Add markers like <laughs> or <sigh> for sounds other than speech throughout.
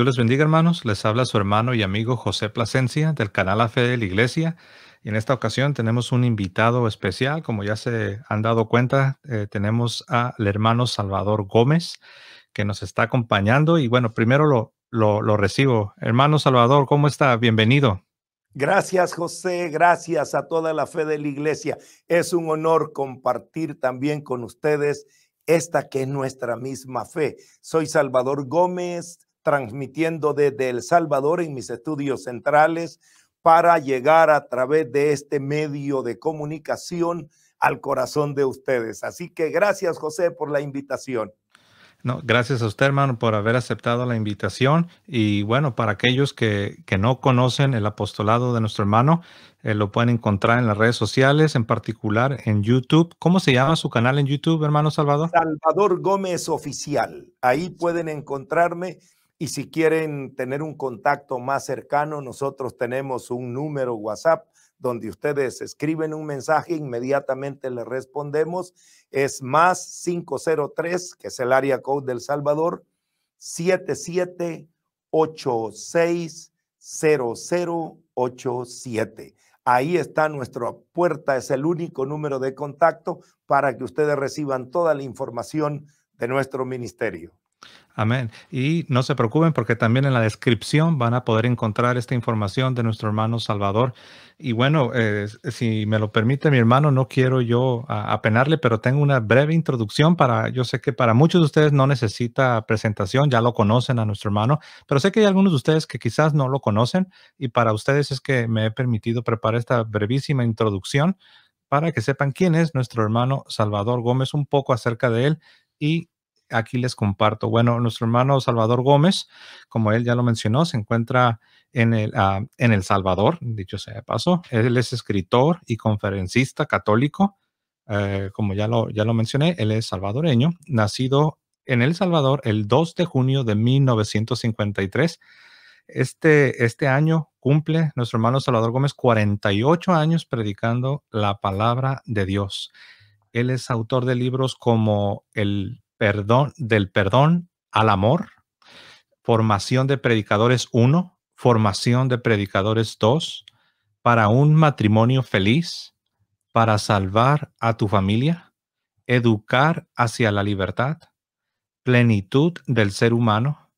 Dios les bendiga, hermanos. Les habla su hermano y amigo José Plasencia del canal La Fe de la Iglesia. Y en esta ocasión tenemos un invitado especial. Como ya se han dado cuenta, eh, tenemos al hermano Salvador Gómez que nos está acompañando. Y bueno, primero lo, lo, lo recibo. Hermano Salvador, ¿cómo está? Bienvenido. Gracias, José. Gracias a toda la fe de la Iglesia. Es un honor compartir también con ustedes esta que es nuestra misma fe. Soy Salvador Gómez transmitiendo desde El Salvador en mis estudios centrales para llegar a través de este medio de comunicación al corazón de ustedes. Así que gracias José por la invitación. No, gracias a usted, hermano, por haber aceptado la invitación. Y bueno, para aquellos que, no conocen el apostolado de nuestro hermano, eh, lo pueden encontrar en las redes sociales, en particular en YouTube. ¿Cómo se llama su canal en YouTube, hermano Salvador? Salvador Gómez Oficial. Ahí pueden encontrarme y si quieren tener un contacto más cercano, nosotros tenemos un número WhatsApp donde ustedes escriben un mensaje, inmediatamente le respondemos. Es más 503, que es el área code del Salvador, 77860087. Ahí está nuestra puerta, es el único número de contacto para que ustedes reciban toda la información de nuestro ministerio. Amén. Y no se preocupen porque también en la descripción van a poder encontrar esta información de nuestro hermano Salvador. Y bueno, eh, si me lo permite mi hermano, no quiero yo apenarle, pero tengo una breve introducción para, yo sé que para muchos de ustedes no necesita presentación, ya lo conocen a nuestro hermano, pero sé que hay algunos de ustedes que quizás no lo conocen y para ustedes es que me he permitido preparar esta brevísima introducción para que sepan quién es nuestro hermano Salvador Gómez, un poco acerca de él y aquí les comparto. Bueno, nuestro hermano Salvador Gómez, como él ya lo mencionó, se encuentra en el, ah, en el Salvador, dicho sea de paso. Él es escritor y conferencista católico. Eh, como ya lo, ya lo mencioné, él es salvadoreño, nacido en El Salvador el 2 de junio de 1953. Este, este año cumple nuestro hermano Salvador Gómez 48 años predicando la palabra de Dios. Él es autor de libros como El perdón, del perdón al amor, formación de predicadores 1, formación de predicadores 2, para un matrimonio feliz, para salvar a tu familia, educar hacia la libertad, plenitud del ser humano,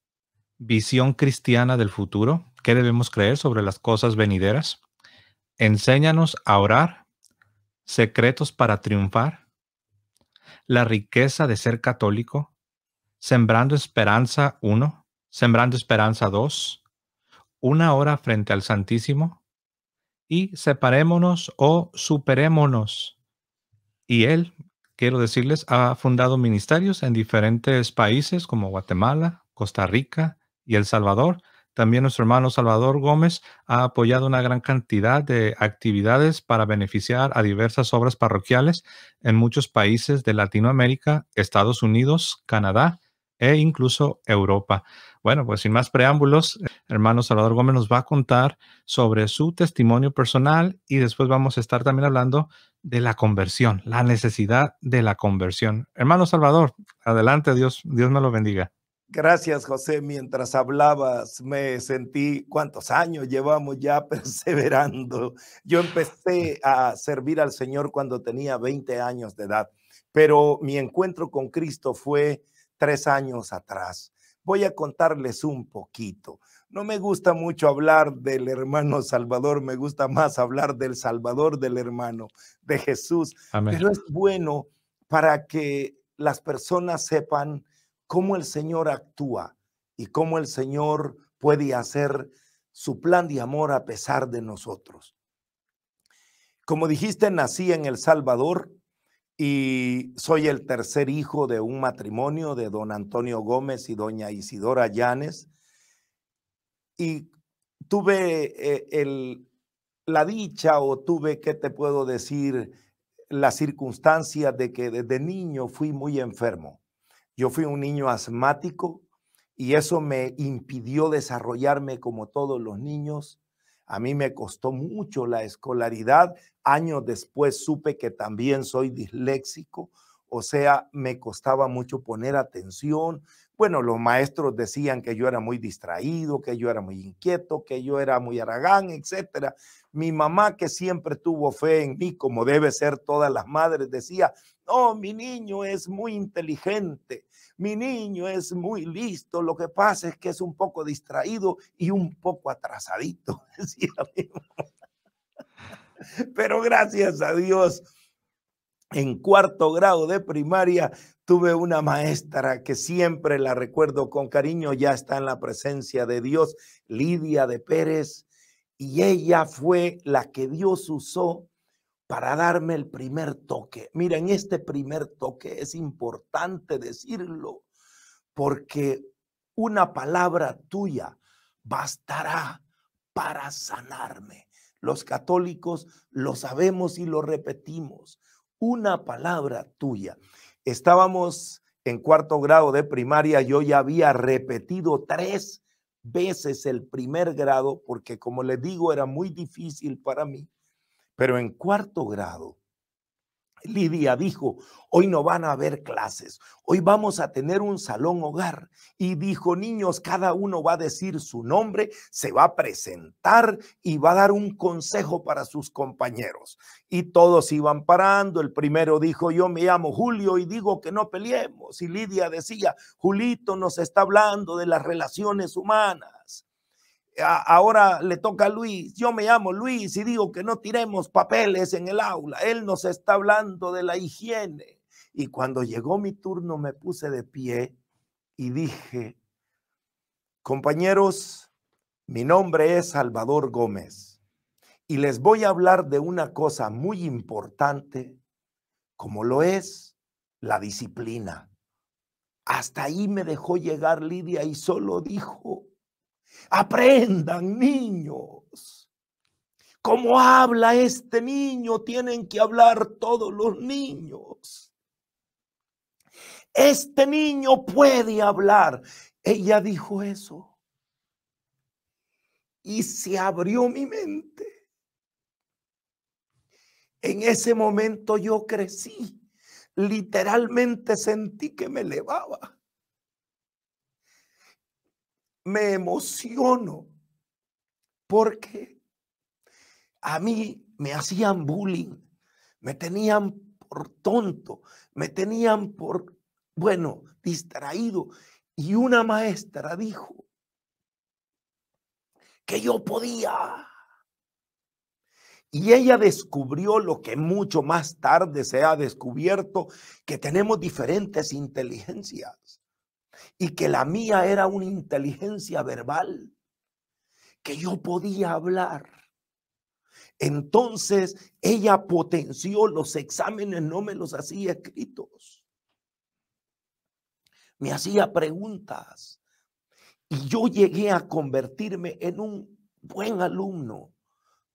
visión cristiana del futuro, qué debemos creer sobre las cosas venideras, enséñanos a orar, secretos para triunfar, la riqueza de ser católico, sembrando esperanza uno, sembrando esperanza dos, una hora frente al Santísimo, y separémonos o superémonos. Y él, quiero decirles, ha fundado ministerios en diferentes países como Guatemala, Costa Rica y El Salvador, también nuestro hermano Salvador Gómez ha apoyado una gran cantidad de actividades para beneficiar a diversas obras parroquiales en muchos países de Latinoamérica, Estados Unidos, Canadá e incluso Europa. Bueno, pues sin más preámbulos, hermano Salvador Gómez nos va a contar sobre su testimonio personal y después vamos a estar también hablando de la conversión, la necesidad de la conversión. Hermano Salvador, adelante, Dios, Dios me lo bendiga. Gracias, José. Mientras hablabas, me sentí cuántos años llevamos ya <laughs> perseverando. Yo empecé a servir al Señor cuando tenía 20 años de edad, pero mi encuentro con Cristo fue tres años atrás. Voy a contarles un poquito. No me gusta mucho hablar del hermano Salvador, me gusta más hablar del Salvador del hermano, de Jesús. Pero es bueno para que las personas sepan cómo el Señor actúa y cómo el Señor puede hacer su plan de amor a pesar de nosotros. Como dijiste, nací en El Salvador y soy el tercer hijo de un matrimonio de don Antonio Gómez y doña Isidora Llanes. Y tuve eh, el, la dicha o tuve, ¿qué te puedo decir? La circunstancia de que desde niño fui muy enfermo. Yo fui un niño asmático y eso me impidió desarrollarme como todos los niños. A mí me costó mucho la escolaridad. Años después supe que también soy disléxico, o sea, me costaba mucho poner atención. Bueno, los maestros decían que yo era muy distraído, que yo era muy inquieto, que yo era muy aragán, etcétera. Mi mamá, que siempre tuvo fe en mí, como debe ser todas las madres, decía, Oh, mi niño es muy inteligente, mi niño es muy listo, lo que pasa es que es un poco distraído y un poco atrasadito, <laughs> Pero gracias a Dios, en cuarto grado de primaria tuve una maestra que siempre la recuerdo con cariño, ya está en la presencia de Dios, Lidia de Pérez, y ella fue la que Dios usó para darme el primer toque. Miren, este primer toque es importante decirlo porque una palabra tuya bastará para sanarme. Los católicos lo sabemos y lo repetimos. Una palabra tuya. Estábamos en cuarto grado de primaria, yo ya había repetido tres veces el primer grado porque, como les digo, era muy difícil para mí. Pero en cuarto grado, Lidia dijo, hoy no van a haber clases, hoy vamos a tener un salón hogar. Y dijo, niños, cada uno va a decir su nombre, se va a presentar y va a dar un consejo para sus compañeros. Y todos iban parando. El primero dijo, yo me llamo Julio y digo que no peleemos. Y Lidia decía, Julito nos está hablando de las relaciones humanas ahora le toca a Luis. Yo me llamo Luis y digo que no tiremos papeles en el aula. Él nos está hablando de la higiene. Y cuando llegó mi turno me puse de pie y dije, compañeros, mi nombre es Salvador Gómez y les voy a hablar de una cosa muy importante como lo es la disciplina. Hasta ahí me dejó llegar Lidia y solo dijo, Aprendan, niños. Como habla este niño, tienen que hablar todos los niños. Este niño puede hablar. Ella dijo eso. Y se abrió mi mente. En ese momento yo crecí. Literalmente sentí que me elevaba me emociono porque a mí me hacían bullying, me tenían por tonto, me tenían por, bueno, distraído. Y una maestra dijo que yo podía. Y ella descubrió lo que mucho más tarde se ha descubierto, que tenemos diferentes inteligencias y que la mía era una inteligencia verbal, que yo podía hablar. Entonces ella potenció los exámenes, no me los hacía escritos. Me hacía preguntas y yo llegué a convertirme en un buen alumno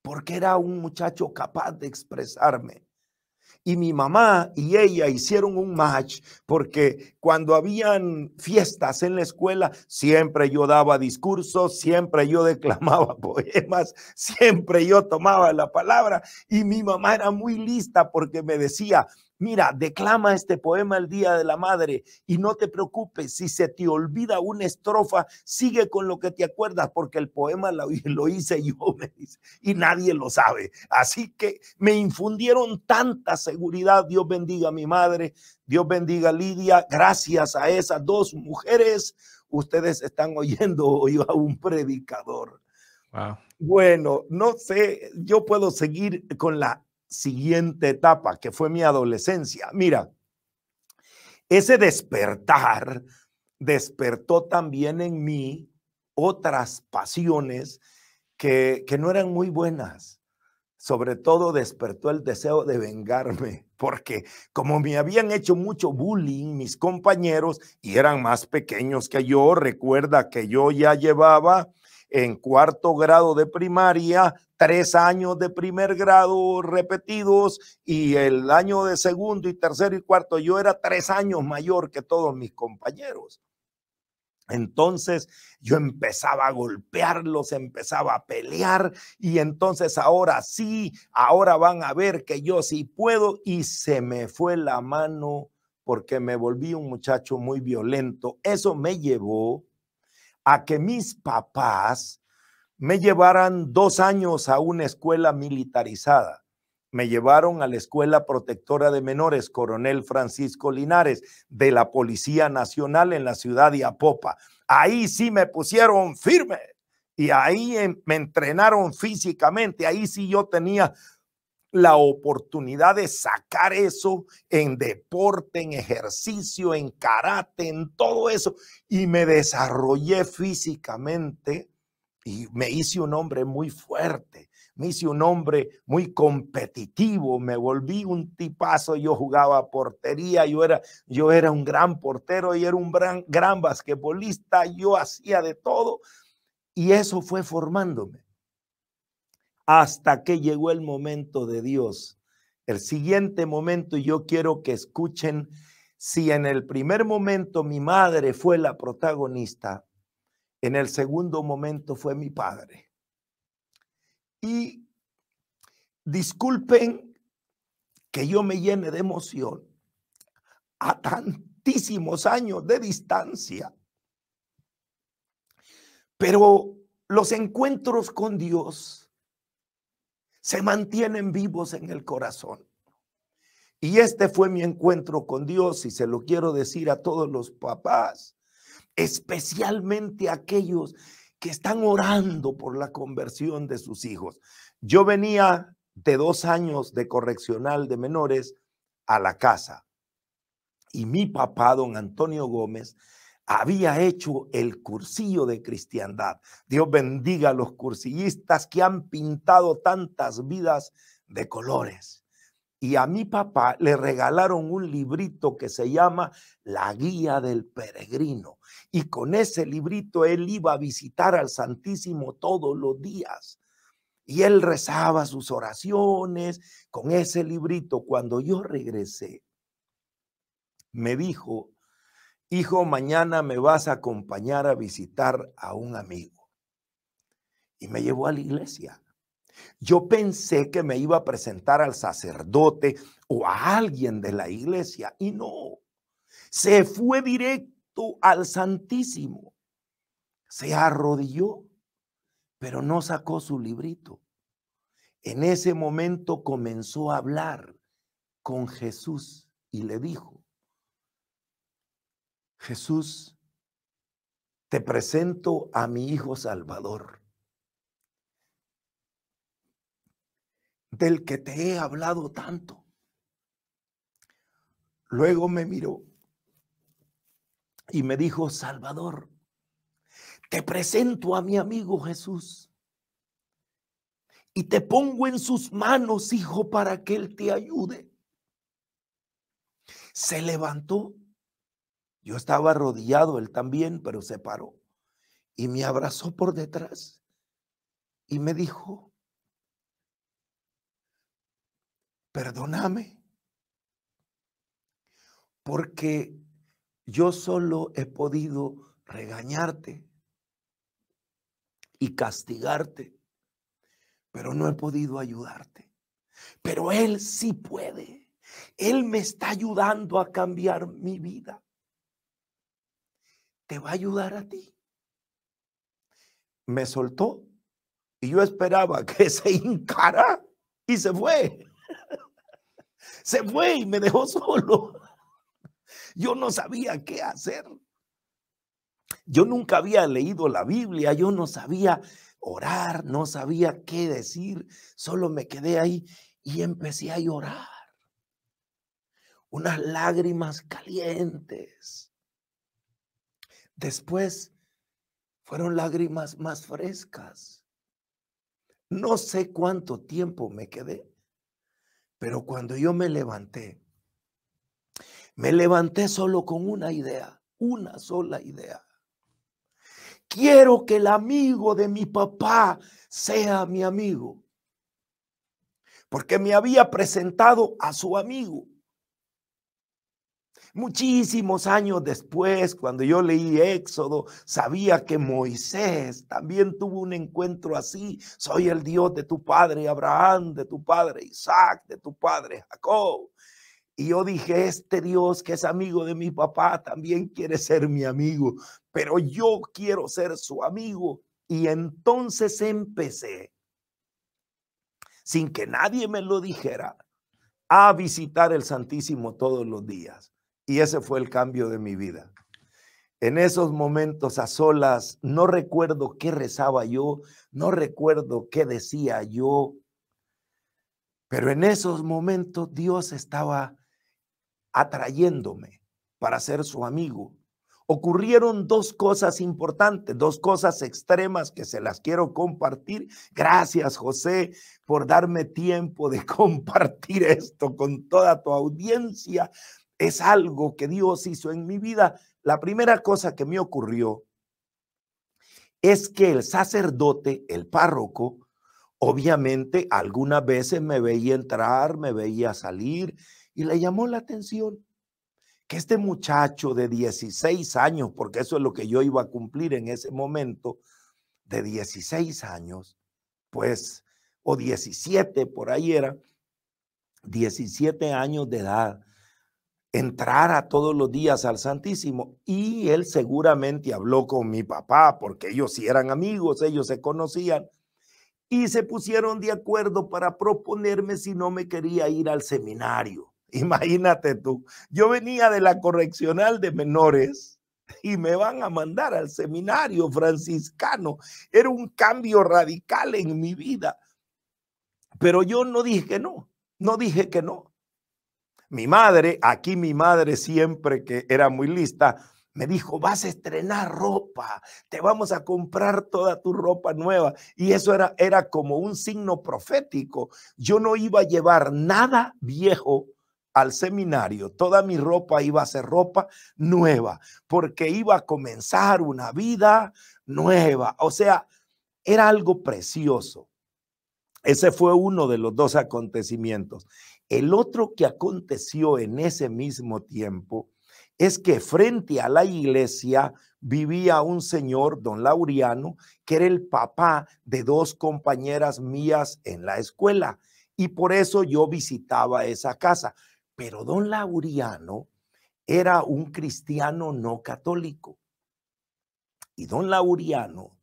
porque era un muchacho capaz de expresarme. Y mi mamá y ella hicieron un match porque cuando habían fiestas en la escuela, siempre yo daba discursos, siempre yo declamaba <laughs> poemas, siempre yo tomaba la palabra. Y mi mamá era muy lista porque me decía, Mira, declama este poema el Día de la Madre y no te preocupes si se te olvida una estrofa, sigue con lo que te acuerdas porque el poema lo, <laughs> hice yo y nadie lo sabe. Así que me infundieron tanta seguridad. Dios bendiga a mi madre, Dios bendiga a Lidia. Gracias a esas dos mujeres, ustedes están oyendo hoy a un predicador. Bueno, no sé, yo puedo seguir con la siguiente etapa, que fue mi adolescencia. Mira, ese despertar despertó también en mí otras pasiones que, que no eran muy buenas. Sobre todo despertó el deseo de vengarme, porque como me habían hecho mucho bullying mis compañeros y eran más pequeños que yo, recuerda que yo ya llevaba en cuarto grado de primaria, tres años de primer grado repetidos y el año de segundo y tercero y cuarto. Yo era tres años mayor que todos mis compañeros. Entonces yo empezaba a golpearlos, empezaba a pelear y entonces ahora sí, ahora van a ver que yo sí puedo y se me fue la mano porque me volví un muchacho muy violento. Eso me llevó a que mis papás me llevaran dos años a una escuela militarizada. Me llevaron a la Escuela Protectora de Menores Coronel Francisco Linares de la Policía Nacional en la ciudad de Apopa. Ahí sí me pusieron firme y ahí em, me entrenaron físicamente. Ahí sí yo tenía la oportunidad de sacar eso en deporte, en ejercicio, en karate, en todo eso. Y me desarrollé físicamente y me hice un hombre muy fuerte, me hice un hombre muy competitivo, me volví un tipazo, yo jugaba portería, yo era, yo era un gran portero y era un gran, gran basquetbolista, yo hacía de todo y eso fue formándome hasta que llegó el momento de Dios. El siguiente momento, yo quiero que escuchen, si en el primer momento mi madre fue la protagonista, en el segundo momento fue mi padre. Y disculpen que yo me llene de emoción a tantísimos años de distancia. Pero los encuentros con Dios se mantienen vivos en el corazón. Y este fue mi encuentro con Dios y se lo quiero decir a todos los papás, especialmente a aquellos que están orando por la conversión de sus hijos. Yo venía de dos años de correccional de menores a la casa y mi papá, don Antonio Gómez, había hecho el cursillo de cristiandad. Dios bendiga a los cursillistas que han pintado tantas vidas de colores. Y a mi papá le regalaron un librito que se llama La Guía del Peregrino. Y con ese librito él iba a visitar al Santísimo todos los días. Y él rezaba sus oraciones con ese librito. Cuando yo regresé, me dijo hijo, mañana me vas a acompañar a visitar a un amigo. Y me llevó a la iglesia. Yo pensé que me iba a presentar al sacerdote o a alguien de la iglesia y no. Se fue directo al Santísimo. Se arrodilló, pero no sacó su librito. En ese momento comenzó a hablar con Jesús y le dijo, Jesús, te presento a mi Hijo Salvador, del que te he hablado tanto. Luego me miró y me dijo, Salvador, te presento a mi amigo Jesús y te pongo en sus manos, hijo, para que él te ayude. Se levantó yo estaba arrodillado, él también, pero se paró. Y me abrazó por detrás y me dijo, perdóname, porque yo solo he podido regañarte y castigarte, pero no he podido ayudarte. Pero Él sí puede. Él me está ayudando a cambiar mi vida te va a ayudar a ti. Me soltó y yo esperaba <laughs> que se hincara y se fue. Se fue y me dejó solo. Yo no sabía qué hacer. Yo nunca había leído la Biblia, yo no sabía orar, no sabía qué decir, solo me quedé ahí y empecé a llorar. Unas lágrimas calientes Después fueron lágrimas más frescas. No sé cuánto tiempo me quedé, pero cuando yo me levanté, me levanté solo con una idea, una sola idea. Quiero que el amigo de mi papá sea mi amigo, porque me había presentado a su amigo. Muchísimos años después, cuando yo leí Éxodo, sabía que Moisés también tuvo un encuentro así. Soy el Dios de tu padre Abraham, de tu padre Isaac, de tu padre Jacob. Y yo dije, este Dios que es amigo de mi papá también quiere ser mi amigo, pero yo quiero ser su amigo. Y entonces empecé, sin que nadie me lo dijera, a visitar el Santísimo todos los días. Y ese fue el cambio de mi vida. En esos momentos a solas, no recuerdo qué rezaba yo, no recuerdo qué decía yo, pero en esos momentos Dios estaba atrayéndome para ser su amigo. Ocurrieron dos cosas importantes, dos cosas extremas que se las quiero compartir. Gracias José por darme tiempo de <laughs> compartir esto con toda tu audiencia es algo que Dios hizo en mi vida. La primera cosa que me ocurrió es que el sacerdote, el párroco, obviamente algunas veces me veía entrar, me veía salir y le llamó la atención que este muchacho de 16 años, porque eso es lo que yo iba a cumplir en ese momento, de 16 años, pues, o 17, por ahí era, 17 años de edad, entrara todos los días al Santísimo. Y él seguramente habló con mi papá, porque ellos sí eran amigos, ellos se conocían, y se pusieron de acuerdo para proponerme si no me quería ir al seminario. <laughs> Imagínate tú, yo venía de la correccional de menores y me van a mandar al seminario franciscano. Era un cambio radical en mi vida. Pero yo no dije que no, no dije que no. Mi madre, aquí mi madre siempre que era muy lista, me dijo, vas a estrenar ropa, te vamos a comprar toda tu ropa nueva. Y eso era, era como un signo profético. Yo no iba a llevar nada viejo al seminario, toda mi ropa iba a ser ropa nueva, porque iba a comenzar una vida nueva. O sea, era algo precioso. Ese fue uno de los dos acontecimientos. El otro que aconteció en ese mismo tiempo es que frente a la iglesia vivía un señor, don Lauriano, que era el papá de dos compañeras mías en la escuela. Y por eso yo visitaba esa casa. Pero don Lauriano era un cristiano no católico. Y don Lauriano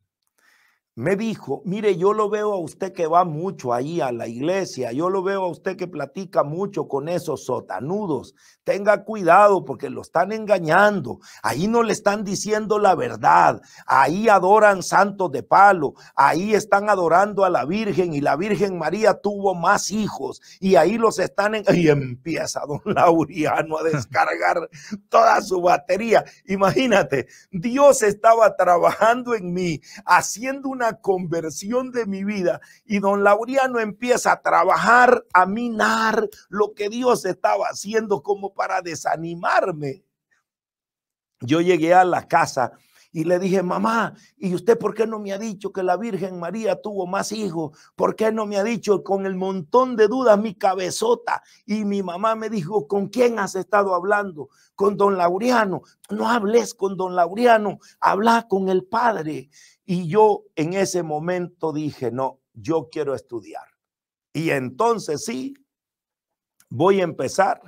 me dijo, mire, yo lo veo a usted que va mucho ahí a la iglesia, yo lo veo a usted que platica mucho con esos sotanudos, tenga cuidado porque lo están engañando, ahí no le están diciendo la verdad, ahí adoran santos de palo, ahí están adorando a la Virgen y la Virgen María tuvo más hijos y ahí los están, en... y empieza don <laughs> Lauriano a descargar toda su batería, imagínate, Dios estaba trabajando en mí, haciendo una conversión de mi vida y don Laureano empieza a trabajar, a minar lo que Dios estaba haciendo como para desanimarme. Yo llegué a la casa y le dije, mamá, ¿y usted por qué no me ha dicho que la Virgen María tuvo más hijos? ¿Por qué no me ha dicho con el montón de dudas mi cabezota? Y mi mamá me dijo, ¿con quién has estado hablando? Con don Laureano. No hables con don Laureano, habla con el Padre. Y yo en ese momento dije, no, yo quiero estudiar. Y entonces sí, voy a empezar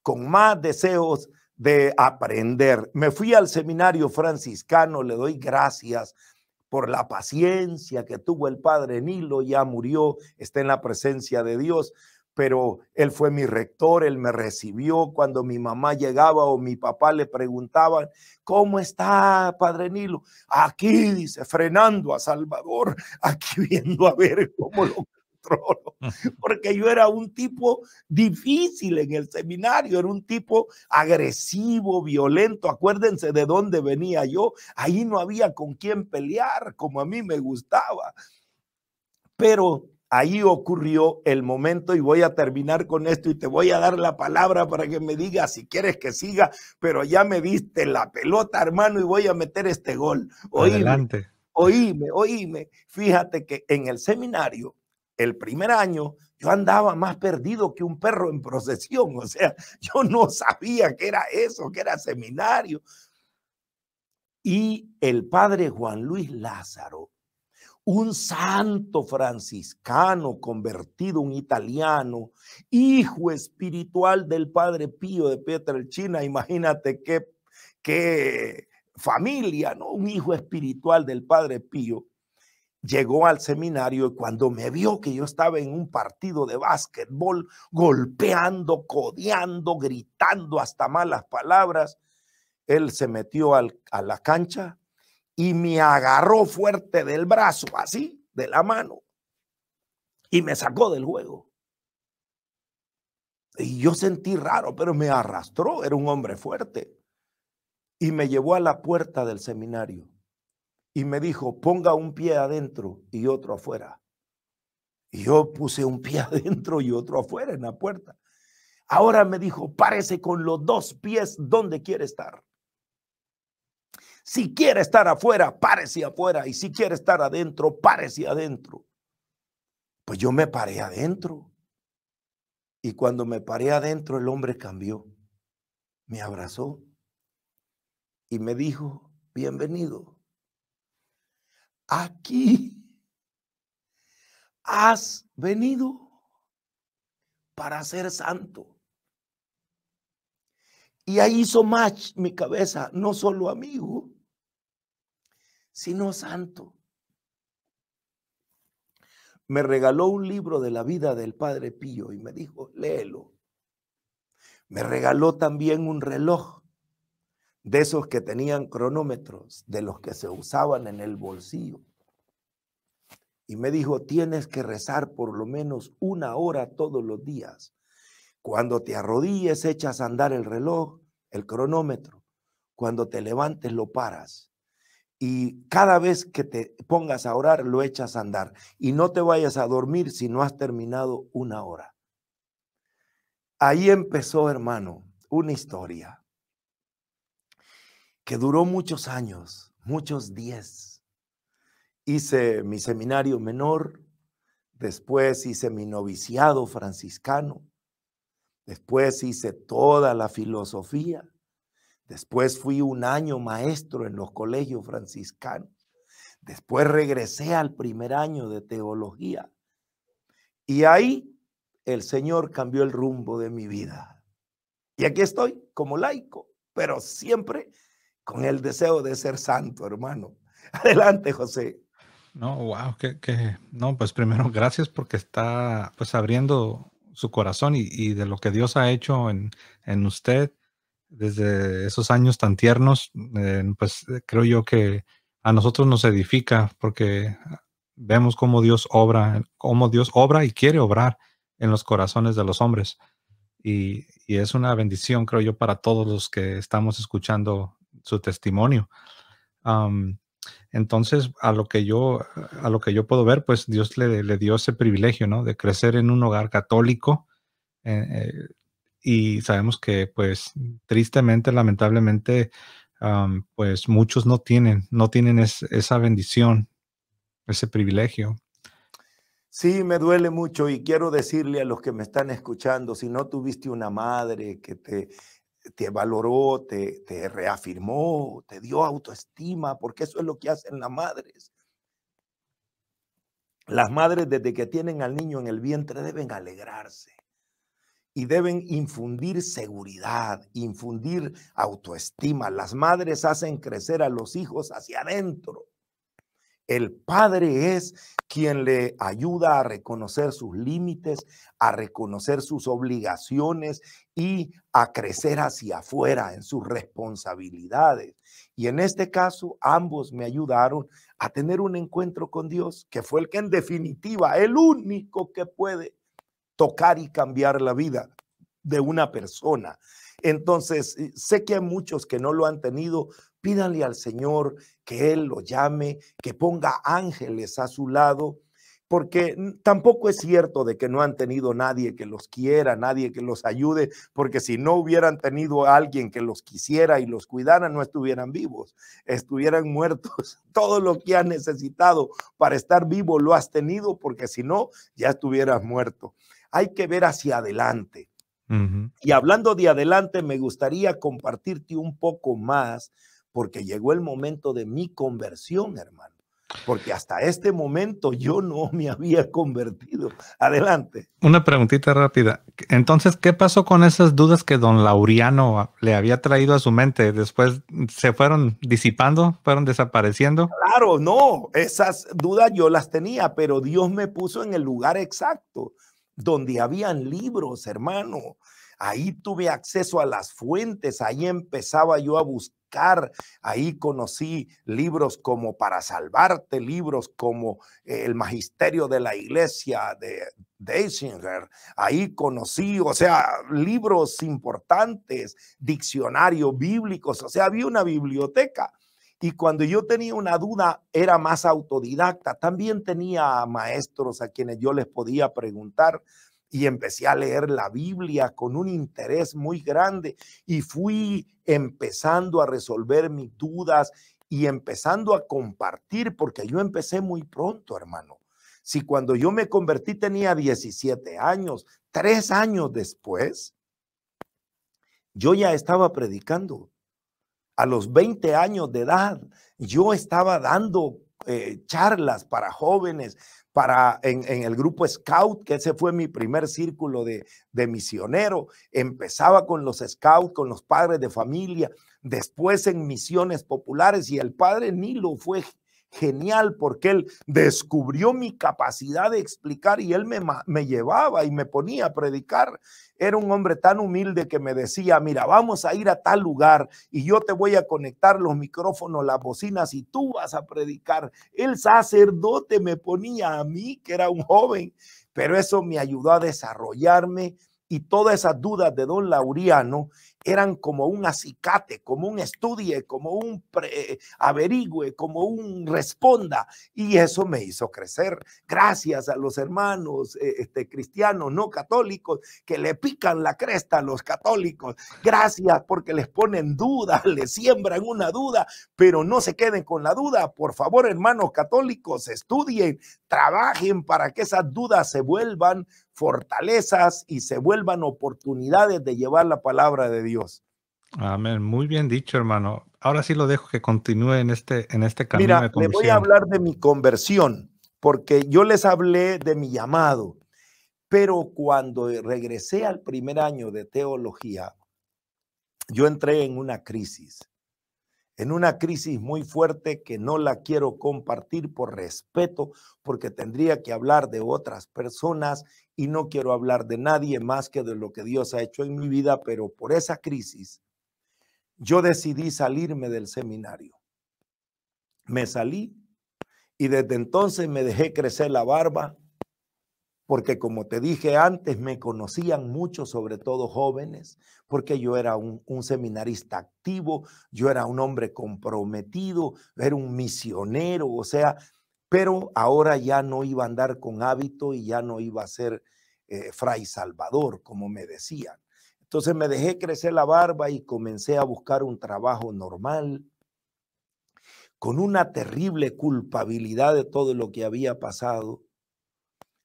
con más deseos de aprender. Me fui al seminario franciscano, le doy gracias por la paciencia que tuvo el padre Nilo, ya murió, está en la presencia de Dios, pero él fue mi rector, él me recibió cuando mi mamá llegaba o mi papá le preguntaban, ¿cómo está padre Nilo? Aquí, dice, frenando a Salvador, <laughs> aquí viendo a ver cómo lo porque yo era un tipo difícil en el seminario, era un tipo agresivo, violento, acuérdense de dónde venía yo, ahí no había con quién pelear como a mí me gustaba. Pero ahí ocurrió el momento y voy a terminar con esto y te voy a dar la palabra para que me digas si quieres que siga, pero ya me diste la pelota, hermano, y voy a meter este gol. Oíme, Oíme, oíme. Fíjate que en el seminario el primer año yo andaba más perdido que un perro en procesión, o sea, <laughs> yo no sabía qué era eso, qué era seminario. Y el padre Juan Luis Lázaro, un santo franciscano convertido, un italiano, hijo espiritual del padre Pío de Pietrelcina, imagínate qué, qué familia, ¿no? Un hijo espiritual del padre Pío llegó al seminario y cuando me vio que yo estaba en un partido de básquetbol, golpeando, codeando, gritando hasta malas palabras, él se metió a la cancha y me agarró fuerte del brazo, así, de la mano, y me sacó del juego. Y yo sentí raro, pero me arrastró, era un hombre fuerte, y me llevó a la puerta del seminario y me dijo, ponga un pie adentro y otro afuera. Y yo puse un pie <laughs> adentro y otro afuera en la puerta. Ahora me dijo, párese con los dos pies donde quiere estar. Si quiere estar afuera, párese afuera. Y si quiere estar adentro, párese adentro. Pues yo me paré adentro. Y cuando me paré adentro, el hombre cambió. Me abrazó y me dijo, bienvenido aquí has venido para ser santo. Y ahí hizo match mi cabeza, no solo amigo, sino santo. Me regaló un libro de la vida del Padre Pío y me dijo, léelo. Me regaló también un reloj de esos que tenían cronómetros, de los que se usaban en el bolsillo. Y me dijo, tienes que rezar por lo menos una hora todos los días. Cuando te arrodilles, echas a andar el reloj, el cronómetro. Cuando te levantes, lo paras. Y cada vez que te pongas a orar, lo echas a andar. Y no te vayas a dormir si no has terminado una hora. Ahí empezó, hermano, una historia que duró muchos años, muchos días. Hice mi seminario menor, después hice mi noviciado franciscano, después hice toda la filosofía, después fui un año maestro en los colegios franciscanos, después regresé al primer año de teología y ahí el Señor cambió el rumbo de mi vida. Y aquí estoy como laico, pero siempre con el deseo de ser santo, hermano. <laughs> Adelante, José. No, wow, que, no, pues primero gracias porque está pues abriendo su corazón y, de lo que Dios ha hecho en, usted desde esos años tan tiernos, pues creo yo que a nosotros nos edifica porque vemos cómo Dios obra, cómo Dios obra y quiere obrar en los corazones de los hombres. Y, y es una bendición, creo yo, para todos los que estamos escuchando su testimonio. entonces, a lo que yo, a lo que yo puedo ver, pues Dios le, dio ese privilegio, ¿no? De crecer en un hogar católico. Eh, y sabemos que, pues, tristemente, lamentablemente, pues muchos no tienen, no tienen esa bendición, ese privilegio. Sí, me duele mucho y quiero decirle a los que me están escuchando, si no tuviste una madre que te te valoró, te, reafirmó, te dio autoestima, porque eso es lo que hacen las madres. Las madres desde que tienen al niño en el vientre deben alegrarse y deben infundir seguridad, infundir autoestima. Las madres hacen crecer a los hijos hacia adentro. El Padre es quien le ayuda a reconocer sus límites, a reconocer sus obligaciones y a crecer hacia afuera en sus responsabilidades. Y en este caso, ambos me ayudaron a tener un encuentro con Dios, que fue el que en definitiva, el único que puede tocar y cambiar la vida de una persona. Entonces, sé que hay muchos que no lo han tenido Pídale al Señor que Él lo llame, que ponga ángeles a su lado, porque tampoco es cierto de que no han tenido nadie que los quiera, nadie que los ayude, porque si no hubieran tenido a alguien que los quisiera y los cuidara, no estuvieran vivos, estuvieran <laughs> muertos. Todo lo que han necesitado para estar vivo lo has tenido, porque si no, ya estuvieras muerto. Hay que ver hacia adelante. Y hablando de adelante, me gustaría compartirte un poco más porque llegó el momento de mi conversión, hermano. Porque hasta este momento yo no me había convertido. Adelante. Una preguntita rápida. Entonces, ¿qué pasó con esas dudas que don Lauriano le había traído a su mente? Después se fueron disipando, fueron desapareciendo. Claro, no, esas dudas yo las tenía, pero Dios me puso en el lugar exacto, donde habían libros, hermano. Ahí tuve acceso a las fuentes, ahí empezaba yo a buscar Ahí conocí libros como Para Salvarte, libros como eh, El Magisterio de la Iglesia de Eisinger. Ahí conocí, o sea, libros importantes, diccionarios bíblicos, o sea, había una biblioteca. Y cuando yo tenía una duda, era más autodidacta. También tenía maestros a quienes yo les podía preguntar y empecé a leer la Biblia con un interés muy grande y fui empezando a resolver mis dudas y empezando a compartir, porque yo empecé muy pronto, hermano. Si cuando yo me convertí tenía 17 años, tres años después, yo ya estaba predicando. A los 20 años de edad, yo estaba dando eh, charlas para jóvenes, para en, el grupo Scout, que ese fue mi primer círculo de, de misionero. Empezaba con los Scouts, con los padres de familia, después en misiones populares y el padre Nilo fue genial porque él descubrió mi capacidad de explicar y él me, llevaba y me ponía a predicar. Era un hombre tan humilde que me decía, mira, vamos a ir a tal lugar y yo te voy a conectar los micrófonos, las bocinas y tú vas a predicar. El sacerdote me ponía a mí, que era un joven, pero eso me ayudó a desarrollarme y todas esas dudas de don Lauriano eran como un acicate, como un estudie, como un eh, eh, averigüe, como un responda. Y eso me hizo crecer. Gracias a los hermanos eh, este, cristianos, no católicos, que le pican la cresta a los católicos. Gracias porque les ponen dudas, <laughs> les siembran una duda, pero no se queden con la duda. Por favor, hermanos católicos, estudien, trabajen para que esas dudas se vuelvan fortalezas y se vuelvan oportunidades de llevar la palabra de Dios. Amén, muy bien dicho, hermano. Ahora sí lo dejo que continúe en este, en este camino. Mira, le voy a hablar de mi conversión, porque yo les hablé de mi llamado, pero cuando regresé al primer año de teología, yo entré en una crisis en una crisis muy fuerte que no la quiero compartir por respeto, porque tendría que hablar de otras personas y no quiero hablar de nadie más que de lo que Dios ha hecho en mi vida, pero por esa crisis yo decidí salirme del seminario. Me salí y desde entonces me dejé crecer la barba, porque como te dije antes, me conocían mucho, sobre todo jóvenes, porque yo era un, seminarista activo, yo era un hombre comprometido, era un misionero, o sea, pero ahora ya no iba a andar con hábito y ya no iba a ser eh, fray Salvador, como me decían. Entonces me dejé crecer la barba y comencé a buscar un trabajo normal, con una terrible culpabilidad de todo lo que había pasado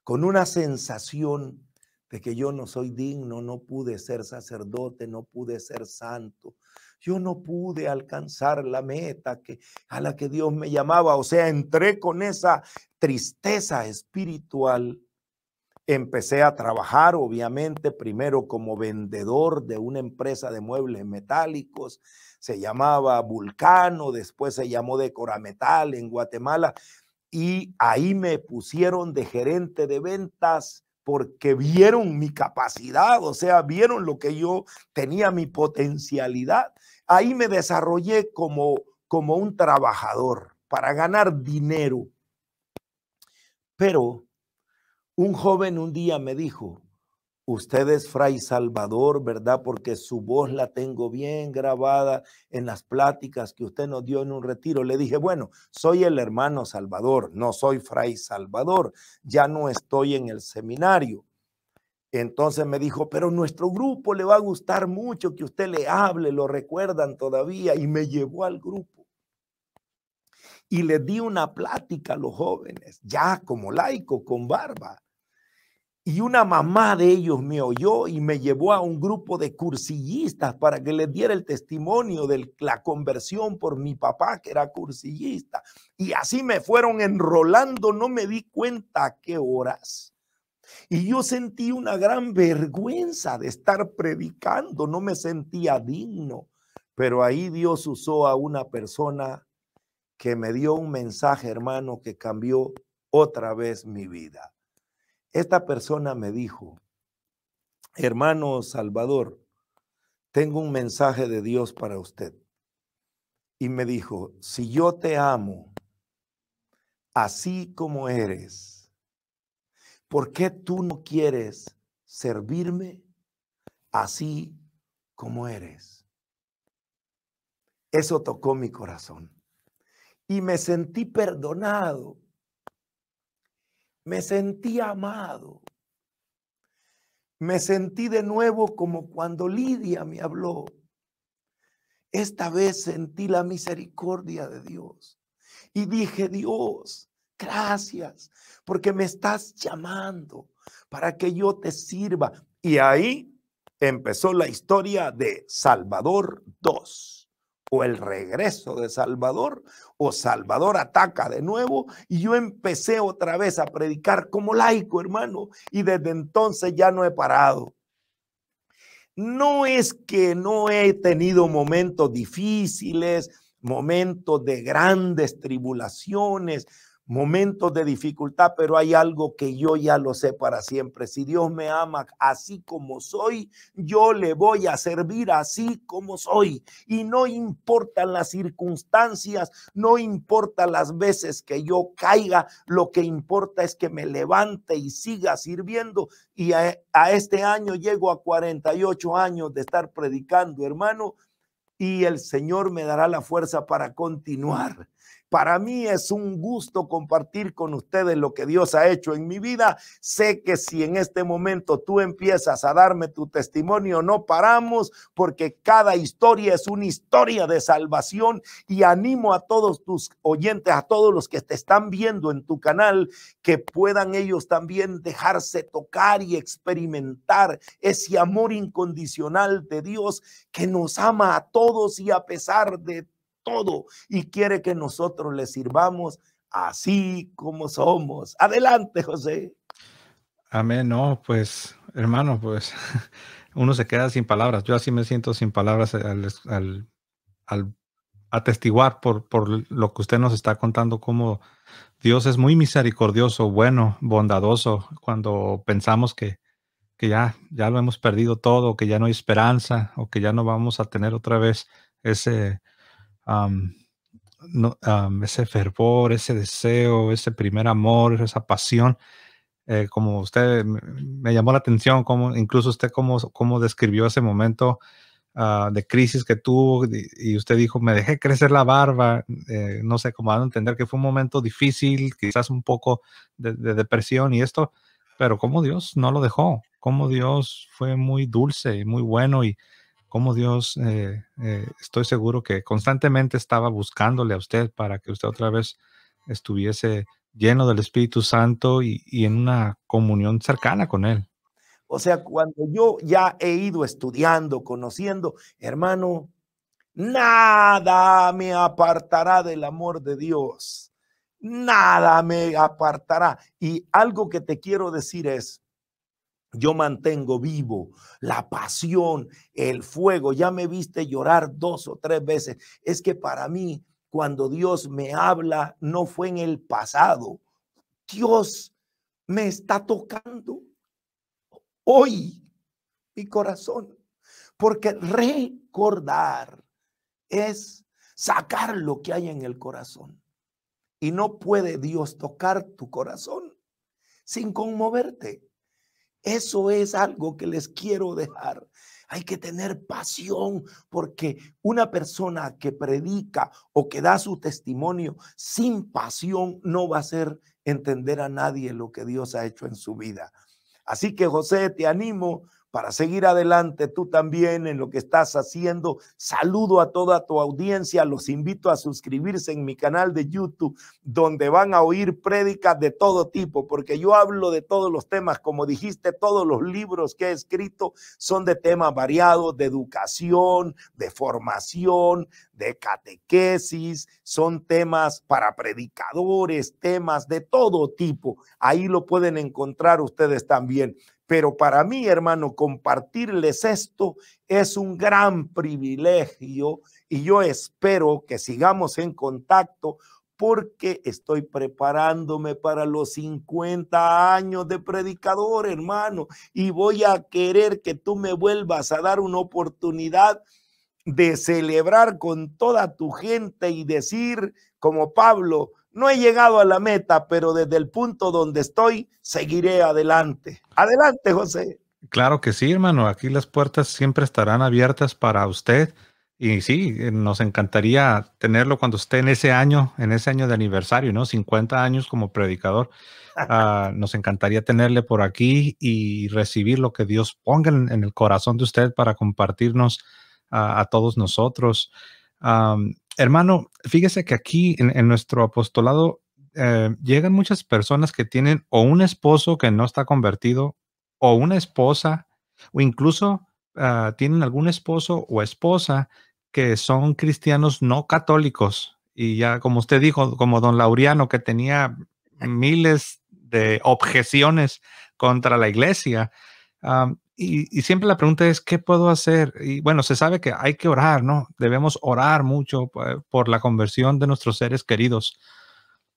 con una sensación de que yo no soy digno, no pude ser sacerdote, no pude ser santo, yo no pude alcanzar la meta que, a la que Dios me llamaba. O sea, entré con esa tristeza espiritual. Empecé a trabajar, obviamente, primero como vendedor de una empresa de muebles metálicos, se llamaba Vulcano, después se llamó Decorametal en Guatemala, y ahí me pusieron de gerente de ventas porque vieron mi capacidad, o sea, vieron lo que yo tenía, mi potencialidad. Ahí me desarrollé como, como un trabajador para ganar dinero. Pero un joven un día me dijo, Usted es Fray Salvador, ¿verdad? Porque su voz la tengo bien grabada en las pláticas que usted nos dio en un retiro. Le dije, bueno, soy el hermano Salvador, no soy Fray Salvador, ya no estoy en el seminario. Entonces me dijo, pero nuestro grupo le va a gustar mucho que usted le hable, lo recuerdan todavía, y me llevó al grupo. Y le di una plática a los jóvenes, ya como laico, con barba y una mamá de ellos me oyó y me llevó a un grupo de cursillistas para que les diera el testimonio de la conversión por mi papá, que era cursillista. Y así me fueron enrolando, no me di cuenta a qué horas. Y yo sentí una gran vergüenza de estar predicando, no me sentía digno. Pero ahí Dios usó a una persona que me dio un mensaje, hermano, que cambió otra vez mi vida. Esta persona me dijo, hermano Salvador, tengo un mensaje de Dios para usted. Y me dijo, si yo te amo así como eres, ¿por qué tú no quieres servirme así como eres? Eso tocó mi corazón. Y me sentí perdonado me sentí amado. Me sentí de nuevo como cuando Lidia me habló. Esta vez sentí la misericordia de Dios. Y dije, Dios, gracias, porque me estás llamando para que yo te sirva. Y ahí empezó la historia de Salvador II o el regreso de Salvador, o Salvador ataca de nuevo, y yo empecé otra vez a predicar como laico, hermano, y desde entonces ya no he parado. No es que no he tenido momentos difíciles, momentos de grandes tribulaciones, momentos de dificultad, pero hay algo que yo ya lo sé para siempre. Si Dios me ama así como soy, yo le voy a servir así como soy. Y no importan las circunstancias, no importa las veces que yo caiga, lo que importa es que me levante y siga sirviendo. Y a, este año llego a 48 años de estar predicando, hermano, y el Señor me dará la fuerza para continuar para mí es un gusto compartir con ustedes lo que Dios ha hecho en mi vida. Sé que si en este momento tú empiezas a darme tu testimonio, no paramos porque cada historia es una historia de salvación y animo a todos tus oyentes, a todos los que te están viendo en tu canal, que puedan ellos también dejarse tocar y experimentar ese amor incondicional de Dios que nos ama a todos y a pesar de y quiere que nosotros le sirvamos así como somos. Adelante, José. Amén, no, pues hermano, pues <laughs> uno se queda sin palabras. Yo así me siento sin palabras al, atestiguar por, por, lo que usted nos está contando, cómo Dios es muy misericordioso, bueno, bondadoso, cuando pensamos que, que ya, ya lo hemos perdido todo, que ya no hay esperanza o que ya no vamos a tener otra vez ese, no, ese fervor, ese deseo, ese primer amor, esa pasión. Eh, como usted me llamó la atención, como, incluso usted cómo, cómo describió ese momento ah, de crisis que tuvo y usted dijo, me dejé crecer la barba, eh, no sé cómo van a entender que fue un momento difícil, quizás un poco de, depresión y esto, pero como Dios no lo dejó, como Dios fue muy dulce y muy bueno y, cómo Dios, eh, eh, estoy seguro que constantemente estaba buscándole a usted para que usted otra vez estuviese lleno del Espíritu Santo y, en una comunión cercana con Él. O sea, cuando yo ya he ido estudiando, conociendo, hermano, nada me apartará del amor de Dios. Nada me apartará. Y algo que te quiero decir es, yo mantengo vivo la pasión, el fuego. Ya me viste llorar dos o tres veces. Es que para mí, cuando Dios me habla, no fue en el pasado. Dios me está tocando hoy mi corazón. Porque recordar es sacar lo que hay en el corazón. Y no puede Dios tocar tu corazón sin conmoverte. Eso es algo que les quiero dejar. Hay que tener pasión porque una persona que predica o que da su testimonio sin pasión no va a hacer entender a nadie lo que Dios ha hecho en su vida. Así que José, te animo para seguir adelante tú también en lo que estás haciendo. Saludo a toda tu audiencia, los invito a suscribirse en mi canal de YouTube, donde van a oír prédicas de todo tipo, porque yo hablo de todos los temas, como dijiste, todos los libros que he escrito son de temas variados, de educación, de formación, de catequesis, son temas para predicadores, temas de todo tipo. Ahí lo pueden encontrar ustedes también. Pero para mí, hermano, compartirles esto es un gran privilegio y yo espero que sigamos en contacto porque estoy preparándome para los 50 años de predicador, hermano, y voy a querer que tú me vuelvas a dar una oportunidad de celebrar con toda tu gente y decir, como Pablo, no he llegado a la meta, pero desde el punto donde estoy, seguiré adelante. Adelante, José. Claro que sí, hermano. Aquí las puertas siempre estarán abiertas para usted. Y sí, nos encantaría tenerlo cuando esté en ese año, en ese año de aniversario, ¿no? 50 años como predicador. <laughs> Ah, nos encantaría tenerle por aquí y recibir lo que Dios ponga en, el corazón de usted para compartirnos a todos nosotros hermano, fíjese que aquí en, nuestro apostolado eh, llegan muchas personas que tienen o un esposo que no está convertido, o una esposa, o incluso ah, tienen algún esposo o esposa que son cristianos no católicos. Y ya, como usted dijo, como don Lauriano, que tenía miles de objeciones contra la iglesia y, siempre la pregunta es, ¿qué puedo hacer? Y bueno, se sabe que hay que orar, ¿no? Debemos orar mucho eh, por, la conversión de nuestros seres queridos.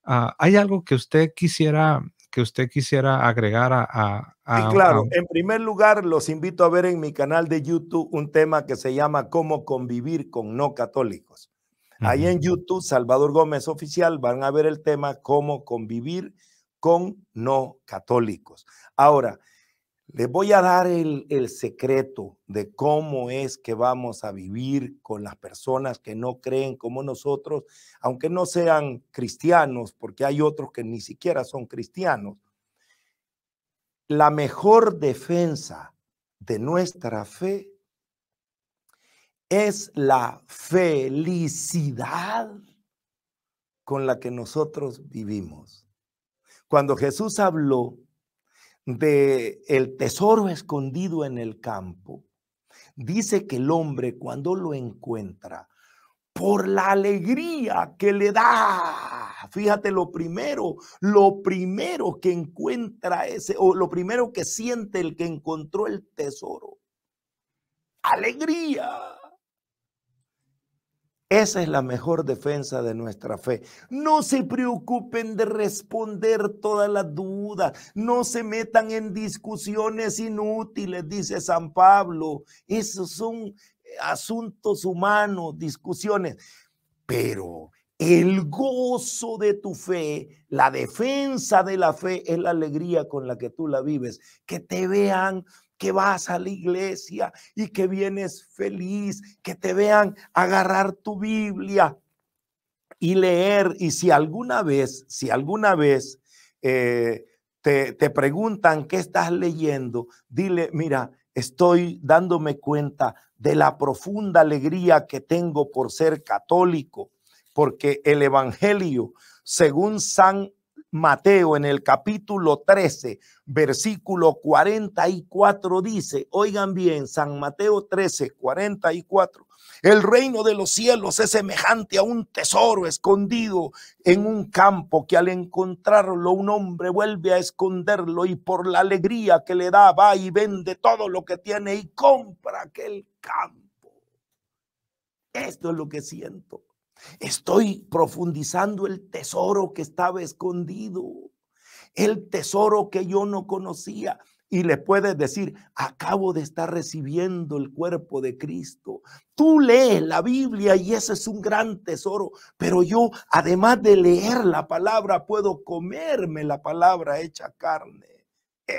Ah, ¿Hay algo que usted quisiera que usted quisiera agregar a... claro, en primer lugar los invito a ver en mi canal de YouTube un tema que se llama Cómo convivir con no católicos. Ahí en YouTube, Salvador Gómez Oficial, van a ver el tema Cómo convivir con no católicos. Ahora, les voy a dar el, secreto de cómo es que vamos a vivir con las personas que no creen como nosotros, aunque no sean cristianos, porque hay otros que ni siquiera son cristianos. La mejor defensa de nuestra fe es la felicidad con la que nosotros vivimos. Cuando Jesús habló de el tesoro escondido en el campo, dice que el hombre cuando lo encuentra, por la alegría que le da, fíjate lo primero, lo primero que encuentra ese, o lo primero que siente el que encontró el tesoro, alegría. Esa es la mejor defensa de nuestra fe. No se preocupen de responder todas las dudas. No se metan en discusiones inútiles, dice San Pablo. Esos son eh, asuntos humanos, discusiones. Pero el gozo de tu fe, la defensa de la fe es la alegría con la que tú la vives. Que te vean que vas a la iglesia y que vienes feliz, que te vean agarrar tu Biblia y leer. Y si alguna vez, si alguna vez eh, te, te preguntan qué estás leyendo, dile, mira, estoy dándome cuenta de la profunda alegría que tengo por ser católico, porque el Evangelio, según San Mateo en el capítulo 13, versículo 44 dice, oigan bien, San Mateo 13, 44, el reino de los cielos es semejante a un tesoro escondido en un campo que al encontrarlo un hombre vuelve a esconderlo y por la alegría que le da va y vende todo lo que tiene y compra aquel campo. Esto es lo que siento. Estoy profundizando el tesoro que estaba escondido, el tesoro que yo no conocía. Y le puedes decir, acabo de estar recibiendo el cuerpo de Cristo. Tú lees la Biblia y ese es un gran tesoro, pero yo, además de leer la palabra, puedo comerme la palabra hecha carne.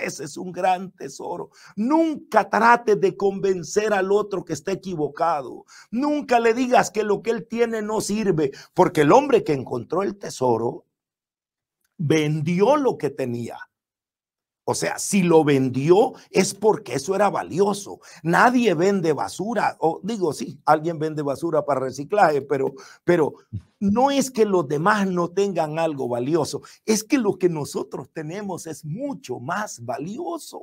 Ese es un gran tesoro. Nunca trate de convencer al otro que está equivocado. Nunca le digas que lo que él tiene no sirve, porque el hombre que encontró el tesoro vendió lo que tenía o sea, si lo vendió es porque eso era valioso. Nadie vende basura, o digo, sí, alguien vende basura para reciclaje, pero, pero no es que los demás no tengan algo valioso, es que lo que nosotros tenemos es mucho más valioso.